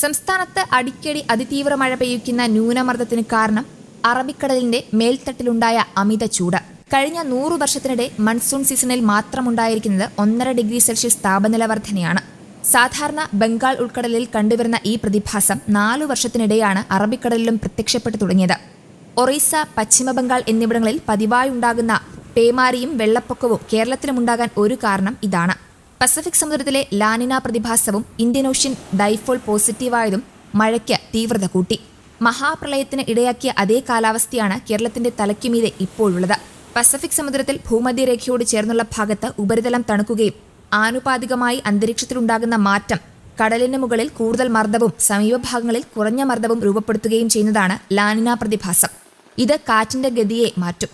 സംസ്ഥാനത്ത് അടിക്കടി അതിതീവ്ര മഴ പെയ്യുക്കുന്ന ന്യൂനമർദ്ദത്തിന് കാരണം അറബിക്കടലിന്റെ മേൽത്തട്ടിലുണ്ടായ അമിത ചൂട് കഴിഞ്ഞ നൂറു വർഷത്തിനിടെ മൺസൂൺ സീസണിൽ മാത്രമുണ്ടായിരിക്കുന്നത് ഒന്നര ഡിഗ്രി സെൽഷ്യസ് താപനില വർധനയാണ് സാധാരണ ബംഗാൾ ഉൾക്കടലിൽ കണ്ടുവരുന്ന ഈ പ്രതിഭാസം നാലു വർഷത്തിനിടെയാണ് അറബിക്കടലിലും പ്രത്യക്ഷപ്പെട്ടു തുടങ്ങിയത് ഒറീസ പശ്ചിമബംഗാൾ എന്നിവിടങ്ങളിൽ പതിവായുണ്ടാകുന്ന പേമാരിയും വെള്ളപ്പൊക്കവും കേരളത്തിലുമുണ്ടാകാൻ ഒരു കാരണം ഇതാണ് പസഫിക് സമുദ്രത്തിലെ ലാനിന പ്രതിഭാസവും ഇന്ത്യൻ ഓഷ്യൻ ഡൈഫോൾ പോസിറ്റീവായതും മഴയ്ക്ക് തീവ്രത കൂട്ടി മഹാപ്രളയത്തിന് ഇടയാക്കിയ അതേ കാലാവസ്ഥയാണ് കേരളത്തിന്റെ തലയ്ക്കുമീതെ ഇപ്പോഴുള്ളത് പസഫിക് സമുദ്രത്തിൽ ഭൂമധ്യരേഖയോട് ചേർന്നുള്ള ഭാഗത്ത് ഉപരിതലം തണുക്കുകയും ആനുപാതികമായി അന്തരീക്ഷത്തിലുണ്ടാകുന്ന മാറ്റം കടലിന് മുകളിൽ കൂടുതൽ മർദ്ദവും സമീപഭാഗങ്ങളിൽ കുറഞ്ഞ മർദ്ദവും രൂപപ്പെടുത്തുകയും ചെയ്യുന്നതാണ് ലാനിന പ്രതിഭാസം ഇത് കാറ്റിന്റെ ഗതിയെ മാറ്റും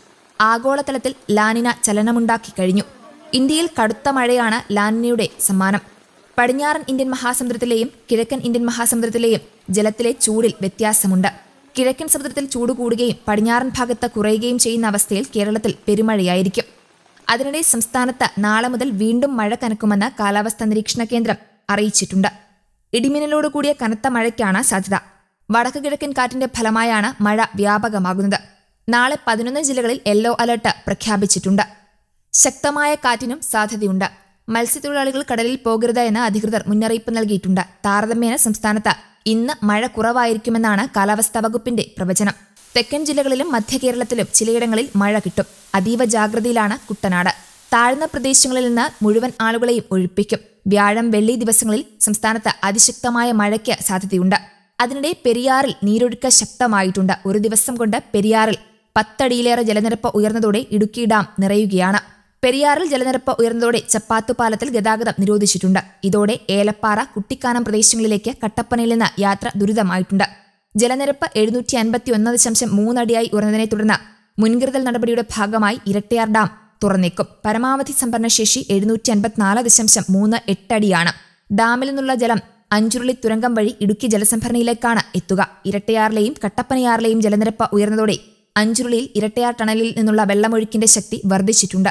ആഗോളതലത്തിൽ ലാനിന ചലനമുണ്ടാക്കി കഴിഞ്ഞു ഇന്ത്യയിൽ കടുത്ത മഴയാണ് ലാനിനയുടെ സമ്മാനം പടിഞ്ഞാറൻ ഇന്ത്യൻ മഹാസമുദ്രത്തിലെയും കിഴക്കൻ ഇന്ത്യൻ മഹാസമുദ്രത്തിലെയും ജലത്തിലെ ചൂടിൽ വ്യത്യാസമുണ്ട് കിഴക്കൻ സമുദ്രത്തിൽ ചൂട് കൂടുകയും പടിഞ്ഞാറൻ ഭാഗത്ത് കുറയുകയും ചെയ്യുന്ന അവസ്ഥയിൽ കേരളത്തിൽ പെരുമഴയായിരിക്കും അതിനിടെ സംസ്ഥാനത്ത് നാളെ മുതൽ വീണ്ടും മഴ കനക്കുമെന്ന് കാലാവസ്ഥാ നിരീക്ഷണ കേന്ദ്രം അറിയിച്ചിട്ടുണ്ട് ഇടിമിന്നലോട് കൂടിയ കനത്ത മഴയ്ക്കാണ് സാധ്യത വടക്ക് കിഴക്കൻ കാറ്റിന്റെ ഫലമായാണ് മഴ വ്യാപകമാകുന്നത് നാളെ പതിനൊന്ന് ജില്ലകളിൽ യെല്ലോ അലർട്ട് പ്രഖ്യാപിച്ചിട്ടുണ്ട് ശക്തമായ കാറ്റിനും സാധ്യതയുണ്ട് മത്സ്യത്തൊഴിലാളികൾ കടലിൽ പോകരുത് എന്ന് അധികൃതർ മുന്നറിയിപ്പ് നൽകിയിട്ടുണ്ട് താരതമ്യേന സംസ്ഥാനത്ത് ഇന്ന് മഴ കുറവായിരിക്കുമെന്നാണ് കാലാവസ്ഥാ വകുപ്പിന്റെ പ്രവചനം തെക്കൻ ജില്ലകളിലും മധ്യ കേരളത്തിലും ചിലയിടങ്ങളിൽ മഴ കിട്ടും അതീവ ജാഗ്രതയിലാണ് കുട്ടനാട് താഴ്ന്ന പ്രദേശങ്ങളിൽ നിന്ന് മുഴുവൻ ആളുകളെയും ഒഴിപ്പിക്കും വ്യാഴം വെള്ളി ദിവസങ്ങളിൽ സംസ്ഥാനത്ത് അതിശക്തമായ മഴയ്ക്ക് സാധ്യതയുണ്ട് അതിനിടെ പെരിയാറിൽ നീരൊഴുക്ക് ശക്തമായിട്ടുണ്ട് ഒരു ദിവസം കൊണ്ട് പെരിയാറിൽ പത്തടിയിലേറെ ജലനിരപ്പ് ഉയർന്നതോടെ ഇടുക്കി ഡാം നിറയുകയാണ് പെരിയാറിൽ ജലനിരപ്പ് ഉയർന്നതോടെ ചപ്പാത്തുപാലത്തിൽ ഗതാഗതം നിരോധിച്ചിട്ടുണ്ട് ഇതോടെ ഏലപ്പാറ കുട്ടിക്കാനം പ്രദേശങ്ങളിലേക്ക് കട്ടപ്പനയിൽ നിന്ന് യാത്ര ദുരിതമായിട്ടുണ്ട് ജലനിരപ്പ് എഴുന്നൂറ്റി അൻപത്തി ഒന്ന് ദശാംശം മൂന്നടിയായി ഉയർന്നതിനെ തുടർന്ന് മുൻകരുതൽ നടപടിയുടെ ഭാഗമായി ഇരട്ടയാർ ഡാം തുറന്നേക്കും പരമാവധി സംഭരണശേഷി എഴുന്നൂറ്റി അൻപത്തിനാല് ദശാംശം മൂന്ന് എട്ടടിയാണ് ഡാമിൽ നിന്നുള്ള ജലം അഞ്ചുരുളി തുരങ്കം വഴി ഇടുക്കി ജലസംഭരണിയിലേക്കാണ് എത്തുക ഇരട്ടയാറിലെയും കട്ടപ്പനയാറിലെയും ജലനിരപ്പ് ഉയർന്നതോടെ അഞ്ചുരുളിയിൽ ഇരട്ടയാർ ടണലിൽ നിന്നുള്ള വെള്ളമൊഴുക്കിന്റെ ശക്തി വർദ്ധിച്ചിട്ടുണ്ട്